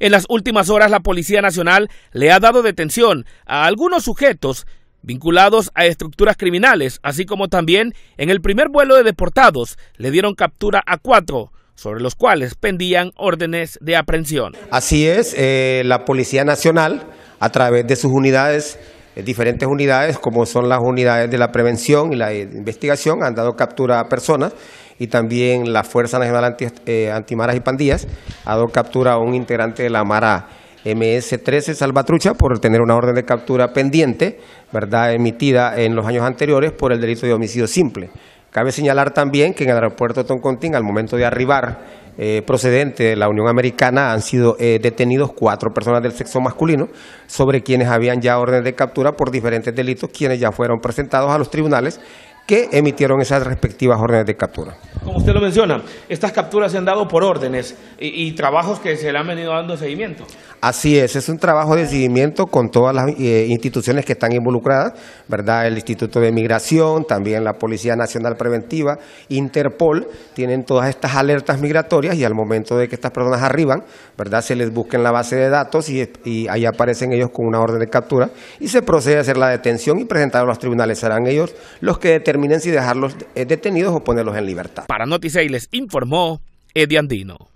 En las últimas horas la Policía Nacional le ha dado detención a algunos sujetos vinculados a estructuras criminales, así como también en el primer vuelo de deportados le dieron captura a cuatro sobre los cuales pendían órdenes de aprehensión. Así es, eh, la Policía Nacional, a través de sus unidades, eh, diferentes unidades, como son las unidades de la prevención y la eh, investigación, han dado captura a personas y también la Fuerza Nacional eh, Antimaras y Pandillas ha dado captura a un integrante de la Mara MS-13 Salvatrucha por tener una orden de captura pendiente, ¿verdad?, emitida en los años anteriores por el delito de homicidio simple. Cabe señalar también que en el aeropuerto de Toncontín, al momento de arribar, eh, procedente de la Unión Americana han sido eh, detenidos cuatro personas del sexo masculino sobre quienes habían ya orden de captura por diferentes delitos, quienes ya fueron presentados a los tribunales que emitieron esas respectivas órdenes de captura como usted lo menciona, estas capturas se han dado por órdenes y, trabajos que se le han venido dando seguimiento. Así es, es un trabajo de seguimiento con todas las eh, instituciones que están involucradas, ¿verdad? El Instituto de Migración, también la Policía Nacional Preventiva, Interpol, tienen todas estas alertas migratorias y al momento de que estas personas arriban, ¿verdad? Se les busca en la base de datos y, y ahí aparecen ellos con una orden de captura y se procede a hacer la detención y presentar a los tribunales. Serán ellos los que determinen si dejarlos eh, detenidos o ponerlos en libertad. Para Noticias les informó Eddie Andino.